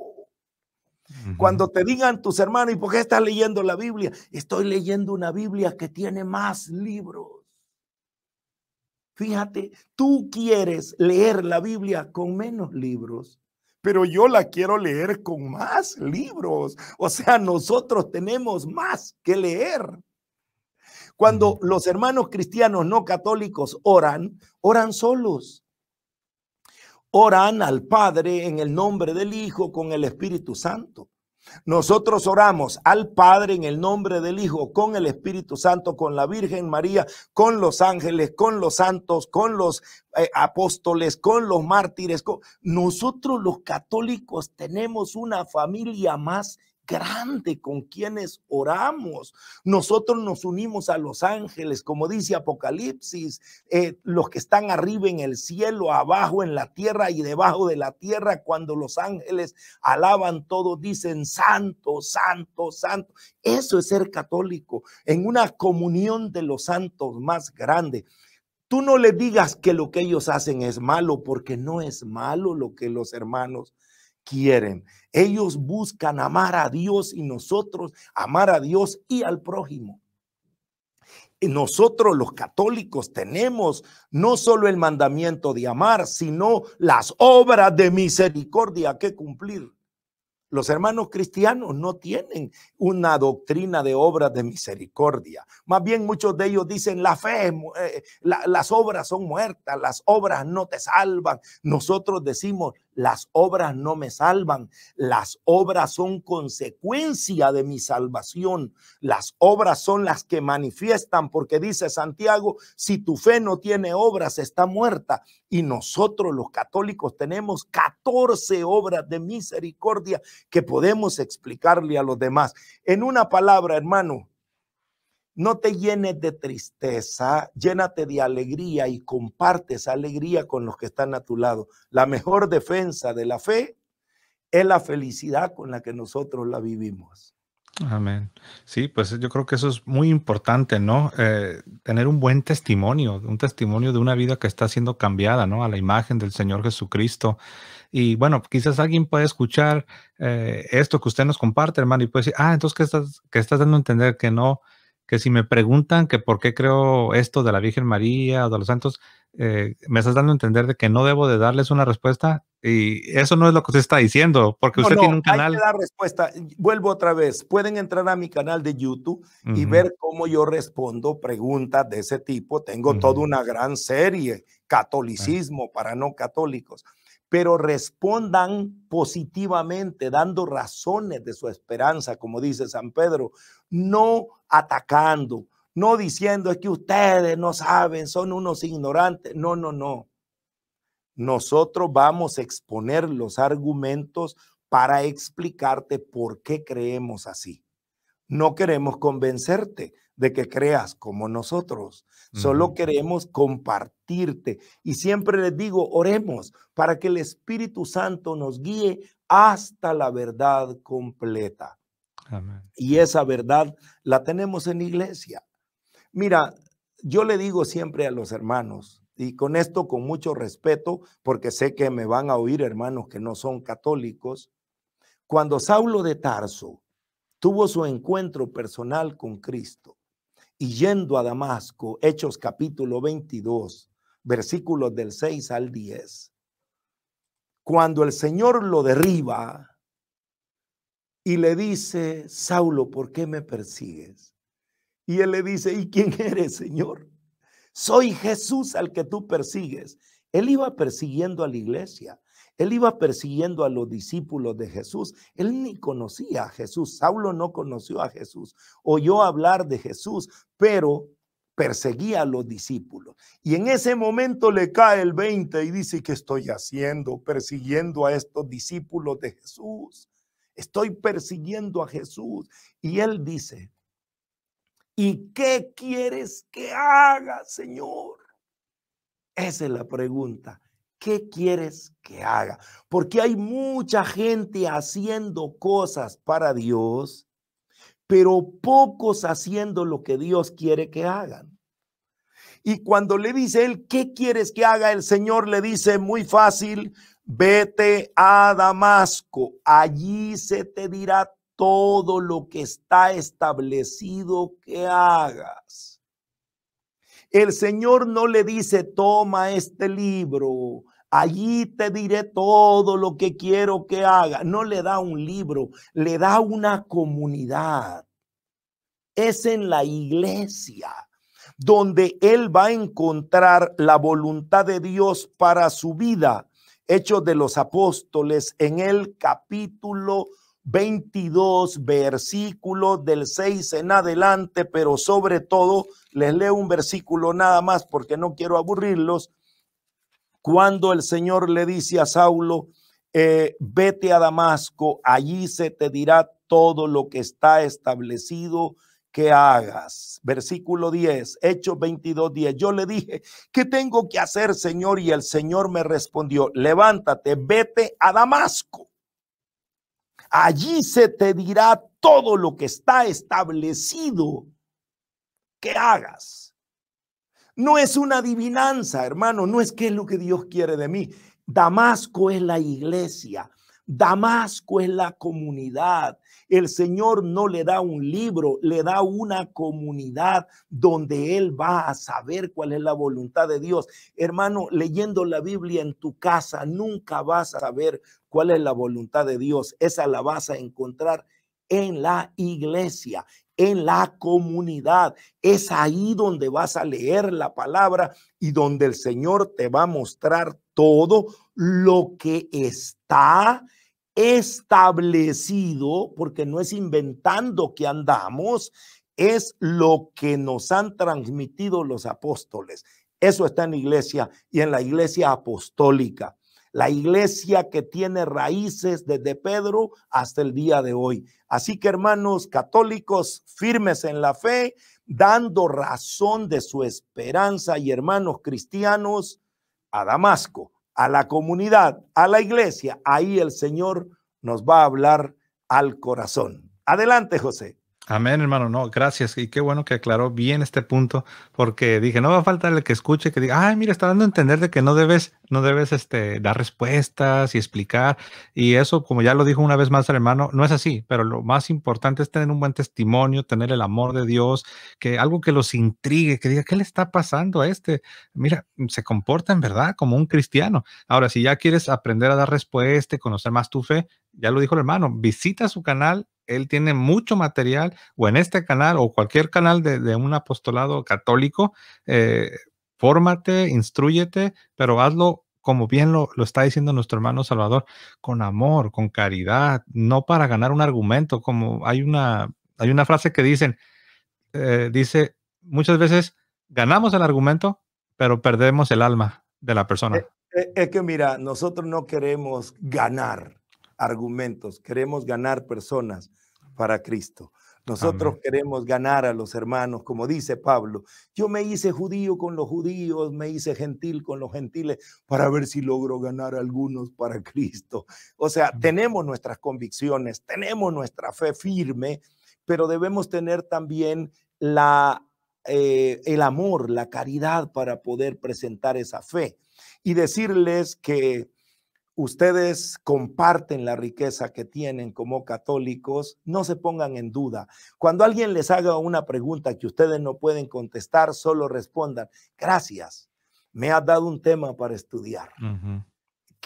Cuando te digan tus hermanos, ¿y por qué estás leyendo la Biblia? Estoy leyendo una Biblia que tiene más libros. Fíjate, tú quieres leer la Biblia con menos libros pero yo la quiero leer con más libros. O sea, nosotros tenemos más que leer. Cuando los hermanos cristianos no católicos oran, oran solos. Oran al Padre en el nombre del Hijo con el Espíritu Santo. Nosotros oramos al Padre en el nombre del Hijo, con el Espíritu Santo, con la Virgen María, con los ángeles, con los santos, con los eh, apóstoles, con los mártires. Nosotros los católicos tenemos una familia más grande con quienes oramos. Nosotros nos unimos a los ángeles, como dice Apocalipsis, eh, los que están arriba en el cielo, abajo en la tierra y debajo de la tierra, cuando los ángeles alaban, todo dicen, santo, santo, santo. Eso es ser católico, en una comunión de los santos más grande. Tú no le digas que lo que ellos hacen es malo, porque no es malo lo que los hermanos quieren. Ellos buscan amar a Dios y nosotros amar a Dios y al prójimo. Nosotros los católicos tenemos no solo el mandamiento de amar, sino las obras de misericordia que cumplir. Los hermanos cristianos no tienen una doctrina de obras de misericordia. Más bien muchos de ellos dicen, la fe, eh, las obras son muertas, las obras no te salvan. Nosotros decimos, las obras no me salvan. Las obras son consecuencia de mi salvación. Las obras son las que manifiestan, porque dice Santiago, si tu fe no tiene obras, está muerta. Y nosotros los católicos tenemos 14 obras de misericordia que podemos explicarle a los demás. En una palabra, hermano, no te llenes de tristeza, llénate de alegría y comparte esa alegría con los que están a tu lado. La mejor defensa de la fe es la felicidad con la que nosotros la vivimos. Amén. Sí, pues yo creo que eso es muy importante, ¿no? Eh, tener un buen testimonio, un testimonio de una vida que está siendo cambiada, ¿no? A la imagen del Señor Jesucristo. Y bueno, quizás alguien puede escuchar eh, esto que usted nos comparte, hermano, y puede decir, ah, entonces, ¿qué estás, qué estás dando a entender? Que no, que si me preguntan que por qué creo esto de la Virgen María o de los santos, eh, me estás dando a entender de que no debo de darles una respuesta y eso no es lo que usted está diciendo, porque usted tiene un canal. Hay respuesta. Vuelvo otra vez. Pueden entrar a mi canal de YouTube y ver cómo yo respondo preguntas de ese tipo. Tengo toda una gran serie, catolicismo para no católicos pero respondan positivamente, dando razones de su esperanza, como dice San Pedro, no atacando, no diciendo es que ustedes no saben, son unos ignorantes. No, no, no. Nosotros vamos a exponer los argumentos para explicarte por qué creemos así. No queremos convencerte, de que creas como nosotros. Solo queremos compartirte. Y siempre les digo, oremos para que el Espíritu Santo nos guíe hasta la verdad completa. Y esa verdad la tenemos en iglesia. Mira, yo le digo siempre a los hermanos, y con esto con mucho respeto, porque sé que me van a oír hermanos que no son católicos, cuando Saulo de Tarso tuvo su encuentro personal con Cristo, y yendo a Damasco, Hechos capítulo 22, versículos del 6 al 10, cuando el Señor lo derriba y le dice, Saulo, ¿por qué me persigues? Y él le dice, ¿y quién eres, Señor? Soy Jesús al que tú persigues. Él iba persiguiendo a la iglesia. Él iba persiguiendo a los discípulos de Jesús. Él ni conocía a Jesús. Saulo no conoció a Jesús. Oyó hablar de Jesús, pero perseguía a los discípulos. Y en ese momento le cae el 20 y dice, ¿qué estoy haciendo? Persiguiendo a estos discípulos de Jesús. Estoy persiguiendo a Jesús. Y él dice, ¿y qué quieres que haga, Señor? Esa es la pregunta. ¿Qué quieres que haga? Porque hay mucha gente haciendo cosas para Dios, pero pocos haciendo lo que Dios quiere que hagan. Y cuando le dice él, ¿qué quieres que haga? El Señor le dice muy fácil, vete a Damasco, allí se te dirá todo lo que está establecido que hagas. El Señor no le dice, toma este libro, Allí te diré todo lo que quiero que haga. No le da un libro, le da una comunidad. Es en la iglesia donde él va a encontrar la voluntad de Dios para su vida. Hechos de los Apóstoles en el capítulo 22, versículo del 6 en adelante, pero sobre todo les leo un versículo nada más porque no quiero aburrirlos cuando el Señor le dice a Saulo, eh, vete a Damasco, allí se te dirá todo lo que está establecido que hagas. Versículo 10, Hechos 22, 10. Yo le dije, ¿qué tengo que hacer, Señor? Y el Señor me respondió, levántate, vete a Damasco. Allí se te dirá todo lo que está establecido que hagas. No es una adivinanza, hermano, no es qué es lo que Dios quiere de mí. Damasco es la iglesia, Damasco es la comunidad. El Señor no le da un libro, le da una comunidad donde Él va a saber cuál es la voluntad de Dios. Hermano, leyendo la Biblia en tu casa, nunca vas a saber cuál es la voluntad de Dios. Esa la vas a encontrar en la iglesia en la comunidad. Es ahí donde vas a leer la palabra y donde el Señor te va a mostrar todo lo que está establecido, porque no es inventando que andamos, es lo que nos han transmitido los apóstoles. Eso está en la iglesia y en la iglesia apostólica la iglesia que tiene raíces desde Pedro hasta el día de hoy. Así que hermanos católicos, firmes en la fe, dando razón de su esperanza y hermanos cristianos a Damasco, a la comunidad, a la iglesia, ahí el Señor nos va a hablar al corazón. Adelante, José. Amén, hermano. No, gracias. Y qué bueno que aclaró bien este punto, porque dije, no va a faltar el que escuche que diga, ay, mira, está dando a entender de que no debes, no debes este, dar respuestas y explicar. Y eso, como ya lo dijo una vez más el hermano, no es así, pero lo más importante es tener un buen testimonio, tener el amor de Dios, que algo que los intrigue, que diga, ¿qué le está pasando a este? Mira, se comporta en verdad como un cristiano. Ahora, si ya quieres aprender a dar respuesta y conocer más tu fe, ya lo dijo el hermano, visita su canal él tiene mucho material, o en este canal, o cualquier canal de, un apostolado católico, eh, fórmate, instruyete, pero hazlo como bien lo, lo, está diciendo nuestro hermano Salvador, con amor, con caridad, no para ganar un argumento, como hay una, hay una frase que dicen, eh, dice, muchas veces ganamos el argumento, pero perdemos el alma de la persona. Eh, es que mira, nosotros no queremos ganar argumentos, queremos ganar personas para Cristo. Nosotros queremos ganar a los hermanos, como dice Pablo. Yo me hice judío con los judíos, me hice gentil con los gentiles, para ver si logro ganar algunos para <laughs> Cristo. O sea, mm. tenemos nuestras convicciones, tenemos nuestra fe firme, pero debemos tener también la, eh, el amor, la caridad para poder presentar esa fe y decirles que ustedes comparten la riqueza que tienen como católicos, no se pongan en duda. Cuando alguien les haga una pregunta que ustedes no pueden contestar, solo respondan, gracias, me has dado un tema para estudiar.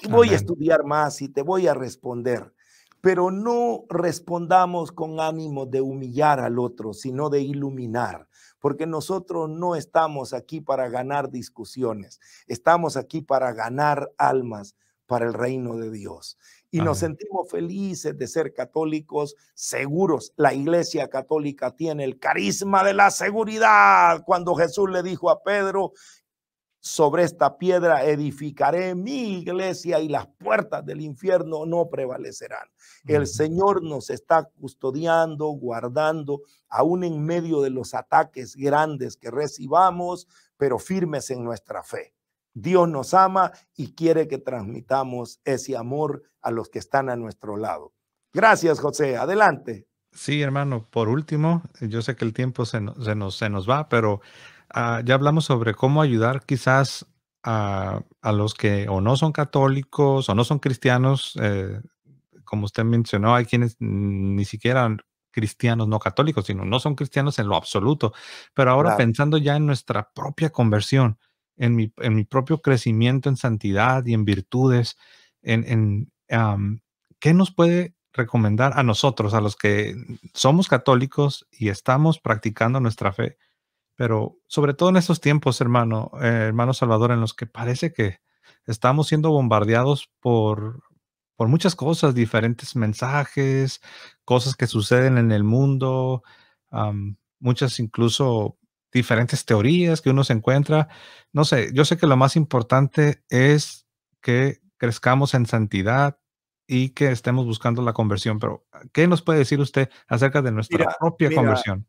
Voy a estudiar más y te voy a responder. Pero no respondamos con ánimo de humillar al otro, sino de iluminar porque nosotros no estamos aquí para ganar discusiones, estamos aquí para ganar almas, para el reino de Dios. Y nos sentimos felices de ser católicos seguros. La iglesia católica tiene el carisma de la seguridad. Cuando Jesús le dijo a Pedro, sobre esta piedra edificaré mi iglesia y las puertas del infierno no prevalecerán. El Señor nos está custodiando, guardando, aún en medio de los ataques grandes que recibamos, pero firmes en nuestra fe. Dios nos ama y quiere que transmitamos ese amor a los que están a nuestro lado. Gracias, José. Adelante. Sí, hermano. Por último, yo sé que el tiempo se, nos, va, pero ah, ya hablamos sobre cómo ayudar quizás a, los que o no son católicos o no son cristianos. Eh, como usted mencionó, hay quienes ni siquiera cristianos no católicos, sino no son cristianos en lo absoluto. Pero ahora pensando ya en nuestra propia conversión, en mi, propio crecimiento en santidad y en virtudes, en, qué nos puede recomendar a nosotros, a los que somos católicos y estamos practicando nuestra fe, pero sobre todo en estos tiempos, hermano, eh, hermano Salvador, en los que parece que estamos siendo bombardeados por, por muchas cosas, diferentes mensajes, cosas que suceden en el mundo, muchas incluso diferentes teorías que uno se encuentra. No sé, yo sé que lo más importante es que crezcamos en santidad y que estemos buscando la conversión, pero ¿qué nos puede decir usted acerca de nuestra propia conversión?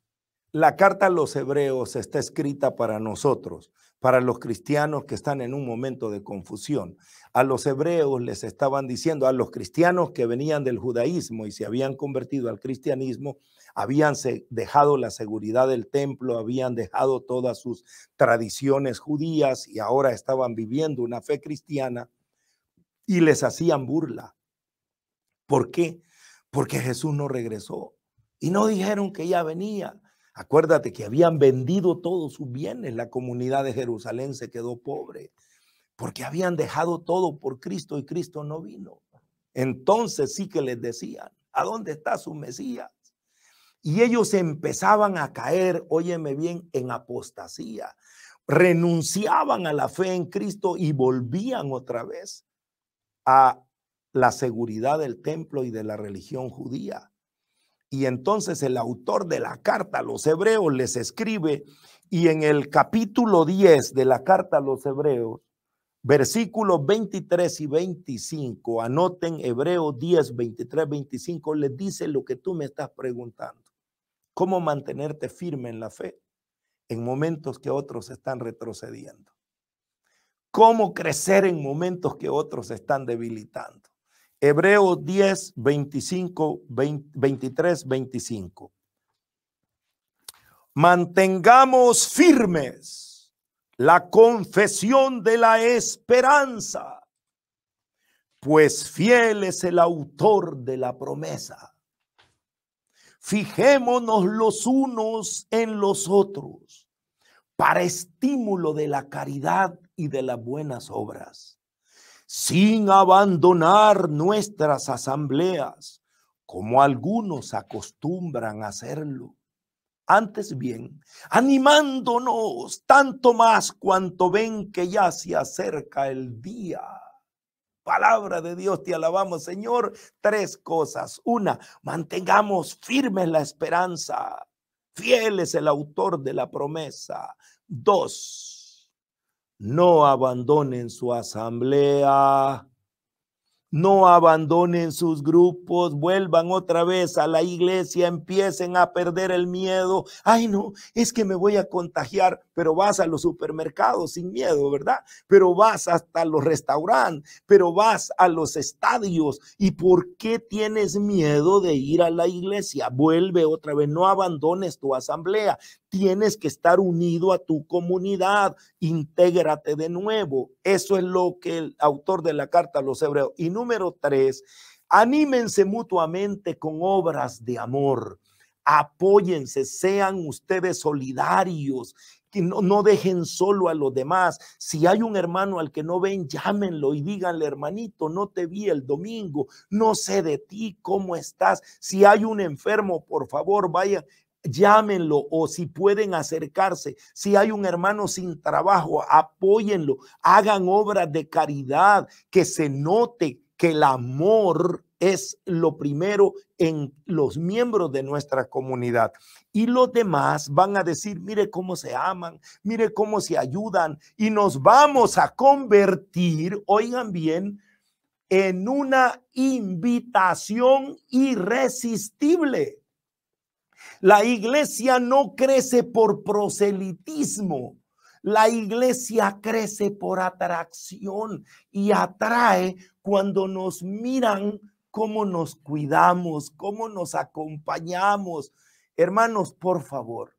La carta a los hebreos está escrita para nosotros, para los cristianos que están en un momento de confusión. A los hebreos les estaban diciendo, a los cristianos que venían del judaísmo y se habían convertido al cristianismo, habían dejado la seguridad del templo, habían dejado todas sus tradiciones judías y ahora estaban viviendo una fe cristiana y les hacían burla. ¿Por qué? Porque Jesús no regresó y no dijeron que ya venía. Acuérdate que habían vendido todos sus bienes, la comunidad de Jerusalén se quedó pobre, porque habían dejado todo por Cristo y Cristo no vino. Entonces sí que les decían, ¿a dónde está su Mesías? Y ellos empezaban a caer, óyeme bien, en apostasía. Renunciaban a la fe en Cristo y volvían otra vez a la seguridad del templo y de la religión judía. Y entonces el autor de la carta a los hebreos les escribe y en el capítulo 10 de la carta a los hebreos, versículos 23 y 25, anoten Hebreos 10, 23, 25, les dice lo que tú me estás preguntando cómo mantenerte firme en la fe en momentos que otros están retrocediendo. Cómo crecer en momentos que otros están debilitando. Hebreos 10, 25, 23, 25. Mantengamos firmes la confesión de la esperanza, pues fiel es el autor de la promesa. Fijémonos los unos en los otros para estímulo de la caridad y de las buenas obras, sin abandonar nuestras asambleas, como algunos acostumbran hacerlo. Antes bien, animándonos tanto más cuanto ven que ya se acerca el día palabra de Dios. Te alabamos, Señor. Tres cosas. Una, mantengamos firme la esperanza. Fiel es el autor de la promesa. Dos, no abandonen su asamblea no abandonen sus grupos, vuelvan otra vez a la iglesia, empiecen a perder el miedo. Ay, no, es que me voy a contagiar, pero vas a los supermercados sin miedo, ¿verdad? Pero vas hasta los restaurantes, pero vas a los estadios. ¿Y por qué tienes miedo de ir a la iglesia? Vuelve otra vez, no abandones tu asamblea tienes que estar unido a tu comunidad, intégrate de nuevo. Eso es lo que el autor de la carta a los hebreos. Y número tres, anímense mutuamente con obras de amor. Apóyense, sean ustedes solidarios, que no, no dejen solo a los demás. Si hay un hermano al que no ven, llámenlo y díganle, hermanito, no te vi el domingo, no sé de ti, cómo estás. Si hay un enfermo, por favor, vaya llámenlo o si pueden acercarse. Si hay un hermano sin trabajo, apóyenlo, hagan obras de caridad, que se note que el amor es lo primero en los miembros de nuestra comunidad. Y los demás van a decir, mire cómo se aman, mire cómo se ayudan y nos vamos a convertir, oigan bien, en una invitación irresistible la iglesia no crece por proselitismo. La iglesia crece por atracción y atrae cuando nos miran cómo nos cuidamos, cómo nos acompañamos. Hermanos, por favor,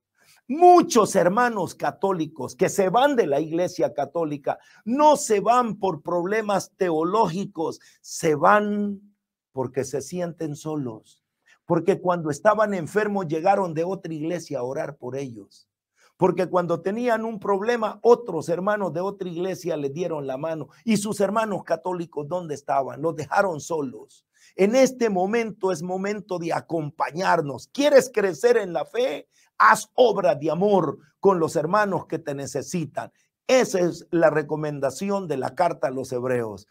Muchos hermanos católicos que se van de la iglesia católica no se van por problemas teológicos, se van porque se sienten solos, porque cuando estaban enfermos llegaron de otra iglesia a orar por ellos. Porque cuando tenían un problema, otros hermanos de otra iglesia les dieron la mano. ¿Y sus hermanos católicos dónde estaban? Los dejaron solos. En este momento es momento de acompañarnos. ¿Quieres crecer en la fe? Haz obra de amor con los hermanos que te necesitan. Esa es la recomendación de la carta a los hebreos.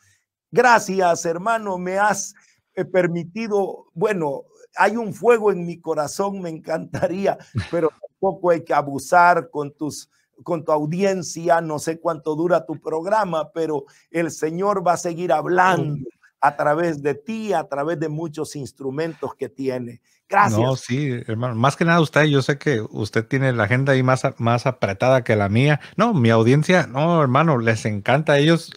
Gracias, hermano, me has eh, permitido, bueno, hay un fuego en mi corazón, me encantaría, pero tampoco hay que abusar con tus con tu audiencia, no sé cuánto dura tu programa, pero el Señor va a seguir hablando a través de ti, a través de muchos instrumentos que tiene. No, sí, hermano. Más que nada usted, yo sé que usted tiene la agenda ahí más, más apretada que la mía. No, mi audiencia, no, hermano, les encanta. ellos,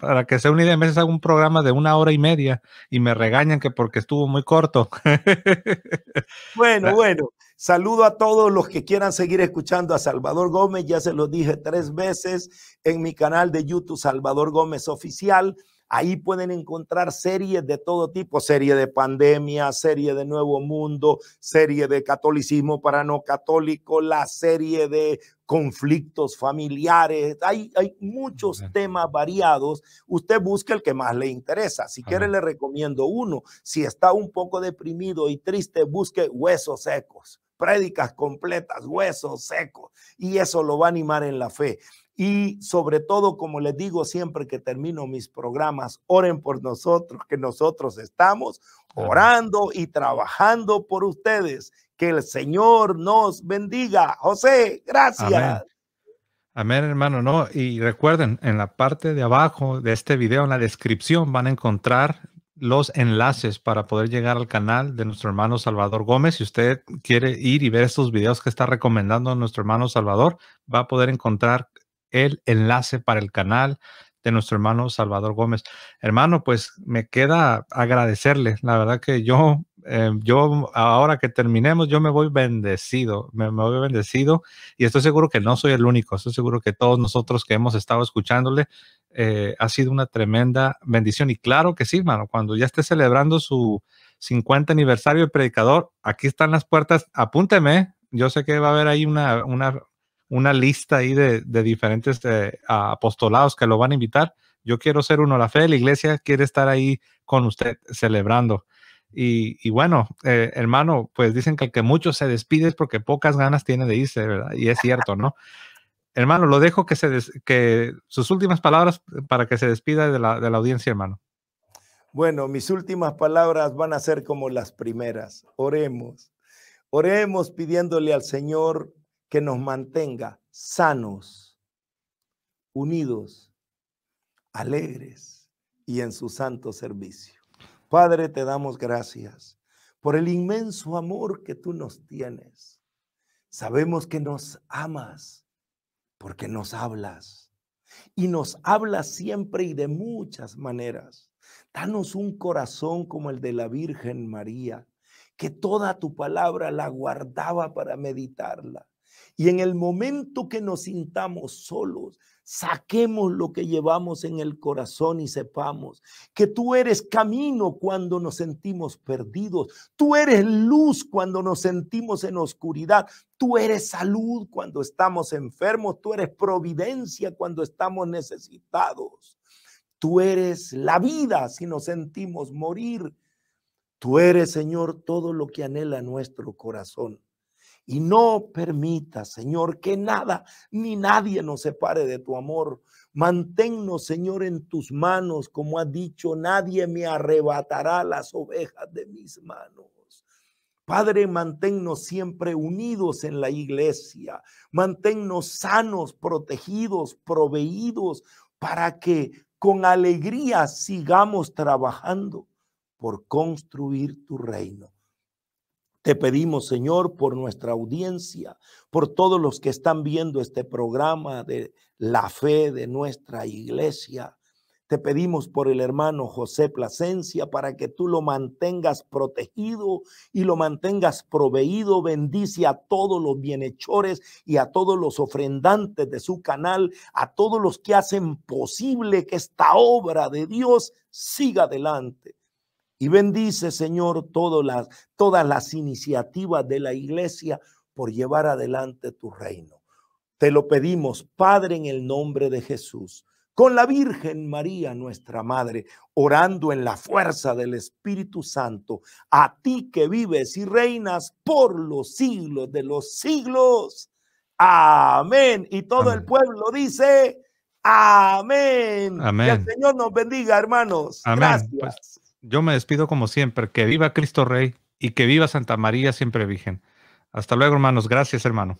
para que se una idea, a veces hago un programa de una hora y media y me regañan que porque estuvo muy corto. <laughs> bueno, ah. bueno. Saludo a todos los que quieran seguir escuchando a Salvador Gómez. Ya se los dije tres veces en mi canal de YouTube, Salvador Gómez Oficial. Ahí pueden encontrar series de todo tipo, serie de pandemia, serie de Nuevo Mundo, serie de catolicismo para no católico, la serie de conflictos familiares. Hay, hay muchos temas variados. Usted busca el que más le interesa. Si quiere, le recomiendo uno. Si está un poco deprimido y triste, busque huesos secos, prédicas completas, huesos secos. Y eso lo va a animar en la fe. Y sobre todo, como les digo siempre que termino mis programas, oren por nosotros, que nosotros estamos orando y trabajando por ustedes. Que el Señor nos bendiga. José, gracias. Amén. hermano. No, y recuerden, en la parte de abajo de este video, en la descripción, van a encontrar los enlaces para poder llegar al canal de nuestro hermano Salvador Gómez. Si usted quiere ir y ver estos videos que está recomendando nuestro hermano Salvador, va a poder encontrar el enlace para el canal de nuestro hermano Salvador Gómez. Hermano, pues me queda agradecerle. La verdad que yo, eh, yo ahora que terminemos, yo me voy bendecido, me, me, voy bendecido y estoy seguro que no soy el único, estoy seguro que todos nosotros que hemos estado escuchándole, eh, ha sido una tremenda bendición. Y claro que sí, hermano, cuando ya esté celebrando su 50 aniversario de predicador, aquí están las puertas, apúnteme. Yo sé que va a haber ahí una, una una lista ahí de, diferentes eh, apostolados que lo van a invitar. Yo quiero ser uno, la fe la iglesia quiere estar ahí con usted celebrando. Y, bueno, eh, hermano, pues dicen que el que mucho se despide es porque pocas ganas tiene de irse, ¿verdad? Y es cierto, ¿no? hermano, lo dejo que, se que sus últimas palabras para que se despida de la, de la audiencia, hermano. Bueno, mis últimas palabras van a ser como las primeras. Oremos. Oremos pidiéndole al Señor que nos mantenga sanos, unidos, alegres y en su santo servicio. Padre, te damos gracias por el inmenso amor que tú nos tienes. Sabemos que nos amas porque nos hablas y nos hablas siempre y de muchas maneras. Danos un corazón como el de la Virgen María, que toda tu palabra la guardaba para meditarla y en el momento que nos sintamos solos, saquemos lo que llevamos en el corazón y sepamos que tú eres camino cuando nos sentimos perdidos, tú eres luz cuando nos sentimos en oscuridad, tú eres salud cuando estamos enfermos, tú eres providencia cuando estamos necesitados, tú eres la vida si nos sentimos morir, tú eres Señor todo lo que anhela nuestro corazón. Y no permita, Señor, que nada ni nadie nos separe de tu amor. Manténnos, Señor, en tus manos, como ha dicho, nadie me arrebatará las ovejas de mis manos. Padre, manténnos siempre unidos en la iglesia, manténnos sanos, protegidos, proveídos, para que con alegría sigamos trabajando por construir tu reino te pedimos, Señor, por nuestra audiencia, por todos los que están viendo este programa de la fe de nuestra iglesia. Te pedimos por el hermano José Plasencia para que tú lo mantengas protegido y lo mantengas proveído. Bendice a todos los bienhechores y a todos los ofrendantes de su canal, a todos los que hacen posible que esta obra de Dios siga adelante. Y bendice, Señor, todas las, todas las iniciativas de la iglesia por llevar adelante tu reino. Te lo pedimos, Padre, en el nombre de Jesús, con la Virgen María, nuestra Madre, orando en la fuerza del Espíritu Santo, a ti que vives y reinas por los siglos de los siglos. Amén. Y todo el pueblo dice, Amén. Que el Señor nos bendiga, hermanos. Gracias. Pues, yo me despido como siempre. Que viva Cristo Rey y que viva Santa María siempre Virgen. Hasta luego, hermanos. Gracias, hermano.